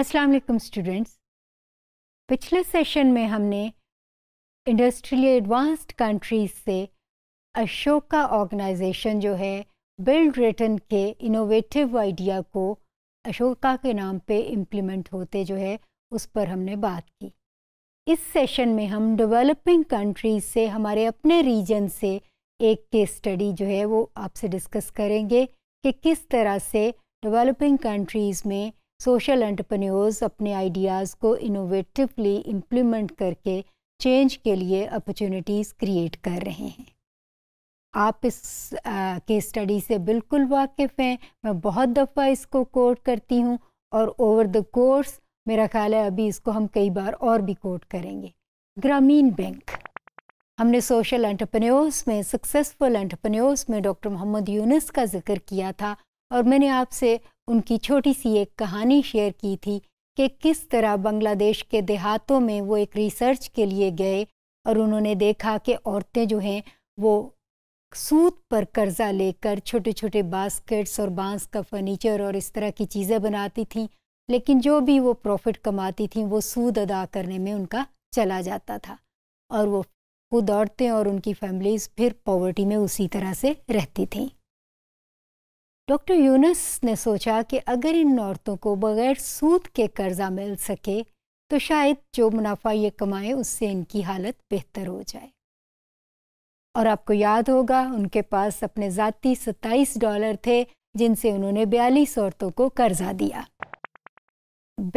Aslam students पिछले session में हमने इंडस्ट्रियली एडवांस्ड कंट्रीज से अशोका ऑर्गेनाइजेशन जो है बिल्ड रिटन के इनोवेटिव आइडिया को अशोका के नाम पे इम्प्लीमेंट होते जो है उस पर हमने बात की इस सेशन में हम डेवलपिंग कंट्रीज से हमारे अपने रीजन से एक केस स्टडी जो है वो आपसे डिस्कस करेंगे कि किस तरह से डेवलपिंग कंट्रीज़ में सोशल एंटरप्रेन्योर्स अपने आइडियाज़ को इनोवेटिवली इम्प्लीमेंट करके चेंज के लिए अपॉर्चुनिटीज़ क्रिएट कर रहे हैं आप इस केस स्टडी से बिल्कुल वाकिफ़ हैं मैं बहुत दफ़ा इसको कोट करती हूँ और ओवर द कोर्स मेरा ख्याल है अभी इसको हम कई बार और भी कोट करेंगे ग्रामीण बैंक हमने सोशल एंटरप्रेन्योर्स में सक्सेसफुल एंटरप्रेन्योर्स में डॉक्टर मोहम्मद यूनिस का जिक्र किया था और मैंने आपसे उनकी छोटी सी एक कहानी शेयर की थी कि किस तरह बांग्लादेश के देहातों में वो एक रिसर्च के लिए गए और उन्होंने देखा कि औरतें जो हैं वो सूद पर कर्ज़ा लेकर छोटे छोटे बास्केट्स और बांस का फर्नीचर और इस तरह की चीज़ें बनाती थीं लेकिन जो भी वो प्रॉफिट कमाती थीं वो सूद अदा करने में उनका चला जाता था और वो खुद औरतें और उनकी फैमिलीज़ फिर पॉवर्टी में उसी तरह से रहती थीं डॉक्टर यूनस ने सोचा कि अगर इन औरतों को बगैर सूद के कर्जा मिल सके तो शायद जो मुनाफा ये कमाएं उससे इनकी हालत बेहतर हो जाए और आपको याद होगा उनके पास अपने ज़ाती सत्ताईस डॉलर थे जिनसे उन्होंने बयालीस औरतों को कर्जा दिया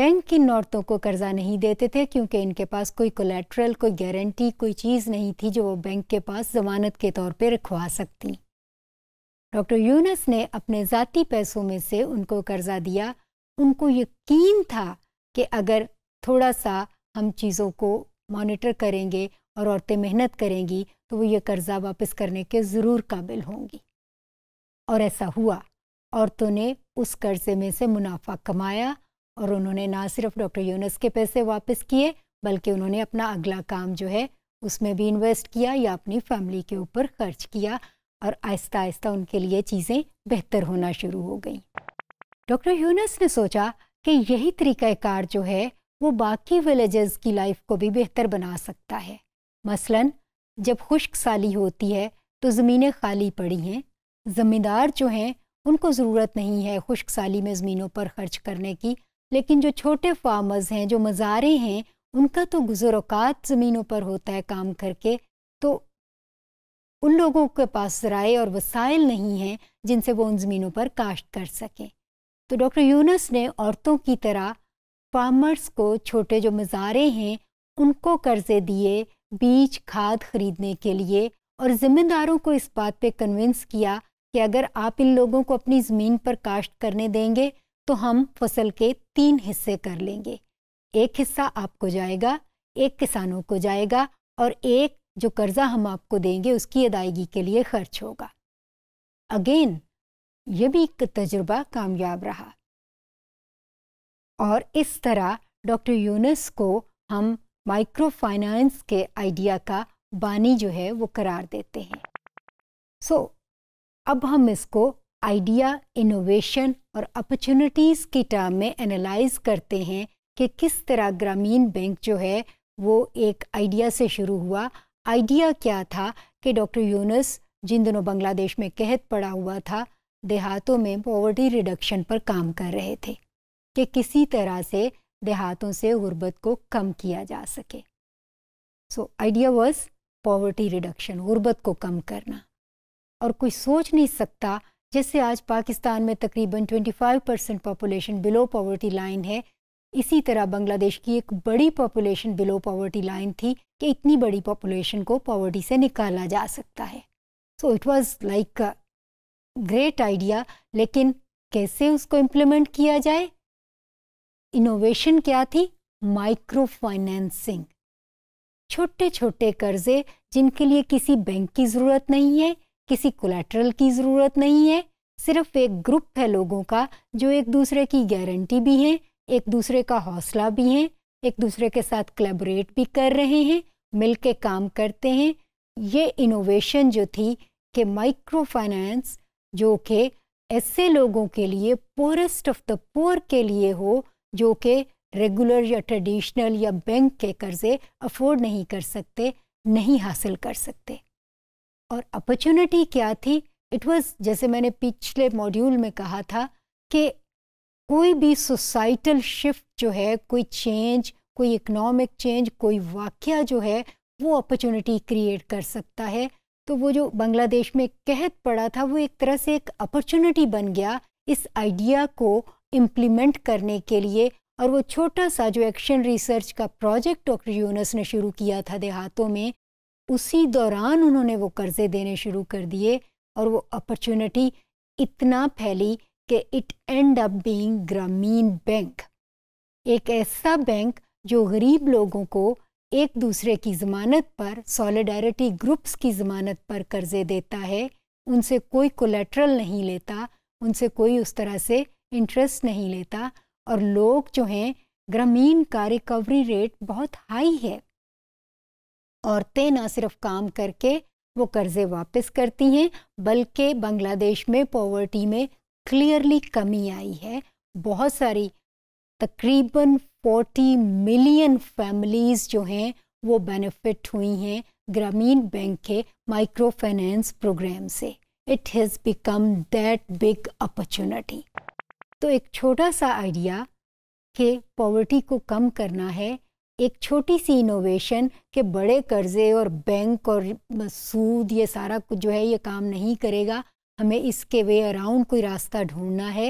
बैंक इन औरतों को कर्जा नहीं देते थे क्योंकि इनके पास कोई कोलेट्रल कोई गारंटी कोई चीज़ नहीं थी जो वो बैंक के पास जमानत के तौर पर रखवा सकती डॉक्टर यूनस ने अपने ज़ाती पैसों में से उनको कर्जा दिया उनको यकीन था कि अगर थोड़ा सा हम चीज़ों को मॉनिटर करेंगे और औरतें मेहनत करेंगी तो वो ये कर्ज़ा वापस करने के ज़रूर काबिल होंगी और ऐसा हुआ औरतों ने उस कर्ज़े में से मुनाफा कमाया और उन्होंने ना सिर्फ डॉक्टर यूनस के पैसे वापस किए बल्कि उन्होंने अपना अगला काम जो है उसमें भी इन्वेस्ट किया या अपनी फैमिली के ऊपर खर्च किया और आहिस्ता आहिस्ता उनके लिए चीज़ें बेहतर होना शुरू हो गई डॉक्टर ह्यूनस ने सोचा कि यही तरीक़ाकार जो है वो बाकी विलेजेस की लाइफ को भी बेहतर बना सकता है मसलन जब खुश्क साली होती है तो ज़मीनें खाली पड़ी हैं ज़मींदार जो हैं उनको ज़रूरत नहीं है खुश्क साली में ज़मीनों पर खर्च करने की लेकिन जो छोटे फार्मर्स हैं जो मज़ारे हैं उनका तो गुजर अवकात ज़मीनों पर होता है काम करके तो उन लोगों के पास ज़राए और वसाइल नहीं हैं जिनसे वो उन ज़मीनों पर काश्त कर सकें तो डॉक्टर यूनस ने औरतों की तरह फार्मर्स को छोटे जो मज़ारे हैं उनको कर्ज़े दिए बीज खाद खरीदने के लिए और ज़िम्मेदारों को इस बात पे कन्विंस किया कि अगर आप इन लोगों को अपनी ज़मीन पर काश्त करने देंगे तो हम फसल के तीन हिस्से कर लेंगे एक हिस्सा आपको जाएगा एक किसानों को जाएगा और एक जो कर्ज़ा हम आपको देंगे उसकी अदायगी के लिए खर्च होगा अगेन ये भी एक तजुर्बा कामयाब रहा और इस तरह डॉक्टर यूनस को हम माइक्रो फाइनेंस के आइडिया का बानी जो है वो करार देते हैं सो so, अब हम इसको आइडिया इनोवेशन और अपॉर्चुनिटीज़ की टर्म में एनालाइज करते हैं कि किस तरह ग्रामीण बैंक जो है वो एक आइडिया से शुरू हुआ आइडिया क्या था कि डॉक्टर यूनस जिन दिनों बांग्लादेश में कहत पड़ा हुआ था देहातों में पॉवर्टी रिडक्शन पर काम कर रहे थे कि किसी तरह से देहातों से गुर्बत को कम किया जा सके so idea was poverty reduction गुर्बत को कम करना और कोई सोच नहीं सकता जैसे आज पाकिस्तान में तकरीबन 25 percent population below poverty line है इसी तरह बांग्लादेश की एक बड़ी पॉपुलेशन बिलो पॉवर्टी लाइन थी कि इतनी बड़ी पॉपुलेशन को पॉवर्टी से निकाला जा सकता है so it was like great idea लेकिन कैसे उसको इम्प्लीमेंट किया जाए इनोवेशन क्या थी माइक्रो फाइनेंसिंग छोटे छोटे कर्जे जिनके लिए किसी बैंक की ज़रूरत नहीं है किसी कोलेट्रल की ज़रूरत नहीं है सिर्फ एक ग्रुप है लोगों का जो एक दूसरे की गारंटी भी है एक दूसरे का हौसला भी हैं एक दूसरे के साथ कलेबरेट भी कर रहे हैं मिल के काम करते हैं ये इनोवेशन जो थी कि माइक्रो फाइनेंस जो कि ऐसे लोगों के लिए पोरेस्ट ऑफ द पोर के लिए हो जो कि रेगुलर या ट्रेडिशनल या बैंक के कर्ज़े अफोर्ड नहीं कर सकते नहीं हासिल कर सकते और अपॉर्चुनिटी क्या थी इट वाज जैसे मैंने पिछले मॉड्यूल में कहा था कि कोई भी सोसाइटल शिफ्ट जो है कोई चेंज कोई इकोनॉमिक चेंज कोई वाक्य जो है वो अपॉर्चुनिटी क्रिएट कर सकता है तो वो जो बांग्लादेश में कहत पड़ा था वो एक तरह से एक अपॉर्चुनिटी बन गया इस आइडिया को इम्प्लीमेंट करने के लिए और वो छोटा सा जो एक्शन रिसर्च का प्रोजेक्ट डॉक्टर यूनस ने शुरू किया था देहातों में उसी दौरान उन्होंने वो कर्ज़े देने शुरू कर दिए और वो अपॉर्चुनिटी इतना फैली कि it end up being Grameen bank एक ऐसा बैंक जो गरीब लोगों को एक दूसरे की ज़मानत पर सॉलिडारिटी ग्रुप्स की ज़मानत पर कर्ज़े देता है उनसे कोई कोलेट्रल नहीं लेता उनसे कोई उस तरह से इंटरेस्ट नहीं लेता और लोग जो हैं ग्रामीण का रिकवरी रेट बहुत हाई है औरतें ना सिर्फ काम करके वो कर्ज़े वापस करती हैं बल्कि बांग्लादेश में पॉवर्टी में क्लियरली कमी आई है बहुत सारी तकरीबन 40 मिलियन फैमिलीज़ जो हैं वो बेनिफिट हुई हैं ग्रामीण बैंक के माइक्रो फाइनेंस प्रोग्राम से it has become that big opportunity तो एक छोटा सा आइडिया कि पॉवर्टी को कम करना है एक छोटी सी इनोवेशन के बड़े कर्जे और बैंक और सूद ये सारा कुछ जो है ये काम नहीं करेगा हमें इसके वे अराउंड कोई रास्ता ढूंढना है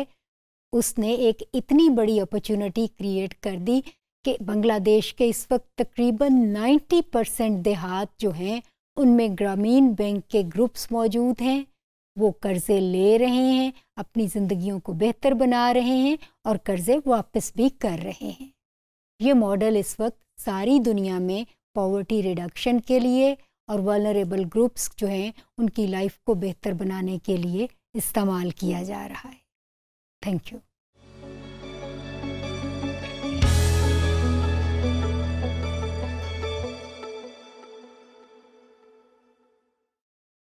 उसने एक इतनी बड़ी अपॉर्चुनिटी क्रिएट कर दी कि बांग्लादेश के इस वक्त तकरीबन 90 परसेंट देहात जो हैं उनमें ग्रामीण बैंक के ग्रुप्स मौजूद हैं वो कर्ज़े ले रहे हैं अपनी ज़िंदगियों को बेहतर बना रहे हैं और कर्ज़े वापस भी कर रहे हैं ये मॉडल इस वक्त सारी दुनिया में पॉवर्टी रिडक्शन के लिए और वनरेबल ग्रुप्स जो हैं उनकी लाइफ को बेहतर बनाने के लिए इस्तेमाल किया जा रहा है थैंक यू